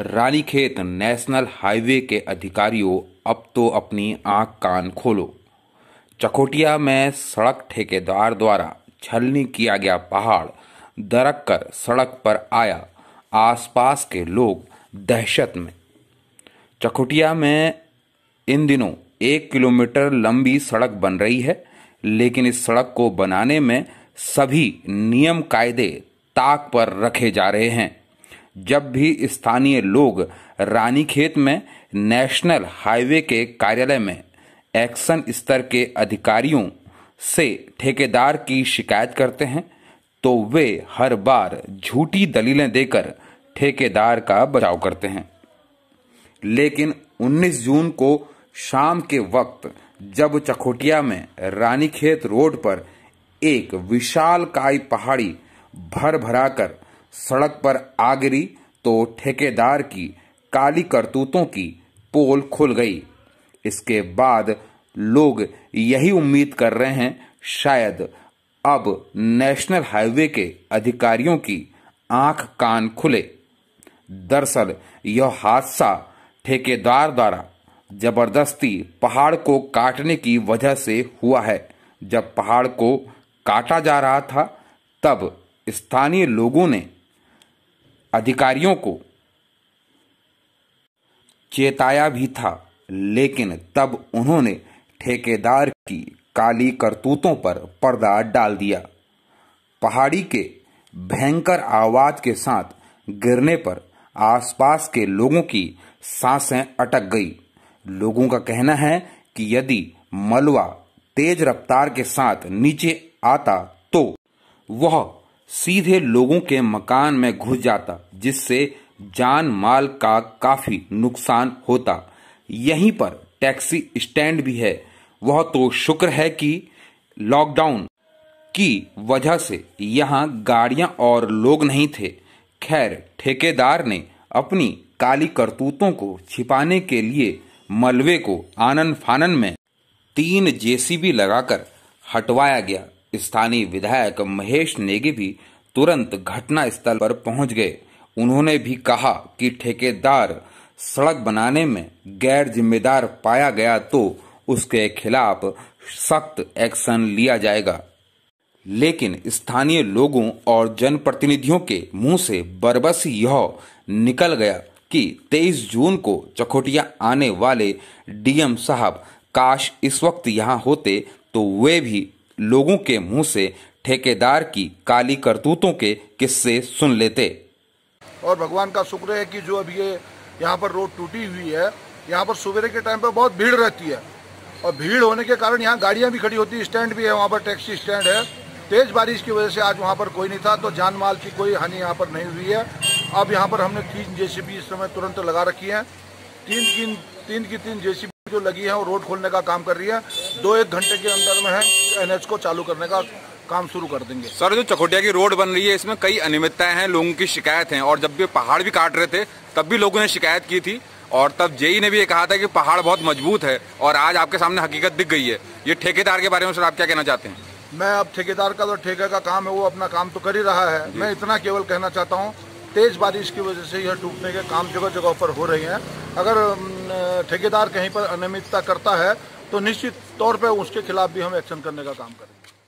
Ranikhet national highway के अधिकारियों अब तो अपनी आंख कान खोलो चकोटिया में सड़क ठेकेदार द्वारा छलनी किया गया पहाड़ दरक कर सड़क पर आया आसपास के लोग दहशत में चकोटिया में इन दिनों एक किलोमीटर लंबी सड़क बन रही है लेकिन इस सड़क को बनाने में सभी नियम कायदे ताक पर रखे जा रहे हैं जब भी स्थानीय लोग रानीखेत में नेशनल हाईवे के कार्यालय में एक्शन स्तर के अधिकारियों से ठेकेदार की शिकायत करते हैं तो वे हर बार झूठी दलीलें देकर ठेकेदार का बचाव करते हैं लेकिन 19 जून को शाम के वक्त जब चखोटिया में रानीखेत रोड पर एक विशाल काई पहाड़ी भर भरा कर सड़क पर आ गिरी तो ठेकेदार की काली करतूतों की पोल खुल गई इसके बाद लोग यही उम्मीद कर रहे हैं शायद अब नेशनल हाईवे के अधिकारियों की आंख कान खुले दरअसल यह हादसा ठेकेदार द्वारा जबरदस्ती पहाड़ को काटने की वजह से हुआ है जब पहाड़ को काटा जा रहा था तब स्थानीय लोगों ने अधिकारियों को चेताया भी था लेकिन तब उन्होंने ठेकेदार की काली करतूतों पर पर्दा डाल दिया पहाड़ी के भयंकर आवाज के साथ गिरने पर आसपास के लोगों की सांसें अटक गई लोगों का कहना है कि यदि मलवा तेज रफ्तार के साथ नीचे आता तो वह सीधे लोगों के मकान में घुस जाता जिससे जान माल का काफी नुकसान होता यहीं पर टैक्सी स्टैंड भी है वह तो शुक्र है कि लॉकडाउन की वजह से यहाँ गाड़ियां और लोग नहीं थे खैर ठेकेदार ने अपनी काली करतूतों को छिपाने के लिए मलबे को आनन फानन में तीन जेसीबी लगाकर हटवाया गया स्थानीय विधायक महेश नेगी भी तुरंत घटना स्थल पर पहुंच गए उन्होंने भी कहा कि ठेकेदार सड़क बनाने में गैर जिम्मेदार पाया गया तो उसके खिलाफ सख्त एक्शन लिया जाएगा लेकिन स्थानीय लोगों और जनप्रतिनिधियों के मुंह से बरबस यह निकल गया कि 23 जून को चकोटिया आने वाले डीएम साहब काश इस वक्त यहाँ होते तो वे भी लोगों के मुंह से ठेकेदार की काली करतूतों के किस्से सुन लेते और भगवान का शुक्र है कि जो अब ये यहाँ पर रोड टूटी हुई है यहाँ पर सवेरे के टाइम पर बहुत भीड़ रहती है और भीड़ होने के कारण यहाँ गाड़ियाँ भी खड़ी होती है स्टैंड भी है वहाँ पर टैक्सी स्टैंड है तेज बारिश की वजह से आज वहाँ पर कोई नहीं था तो जान माल की कोई हानि यहाँ पर नहीं हुई है अब यहाँ पर हमने तीन जेसीबी इस समय तुरंत लगा रखी है तीन तीन तीन की तीन जेसीबी जो लगी है वो रोड खोलने का काम कर रही है दो एक घंटे के अंदर में है एन को चालू करने का काम शुरू कर देंगे सर जो चकोटिया की रोड बन रही है इसमें कई अनियमितताएं हैं लोगों की शिकायत है और जब भी पहाड़ भी काट रहे थे तब भी लोगों ने शिकायत की थी और तब जेई ने भी ये कहा था कि पहाड़ बहुत मजबूत है और आज आपके सामने हकीकत दिख गई है ये ठेकेदार के बारे में सर आप क्या कहना चाहते हैं मैं अब ठेकेदार का तो ठेके का काम है वो अपना काम तो कर ही रहा है मैं इतना केवल कहना चाहता हूँ तेज़ बारिश की वजह से यह टूटने के काम जगह जगह पर हो रहे हैं अगर ठेकेदार कहीं पर अनियमितता करता है तो निश्चित तौर पर उसके खिलाफ भी हम एक्शन करने का काम करेंगे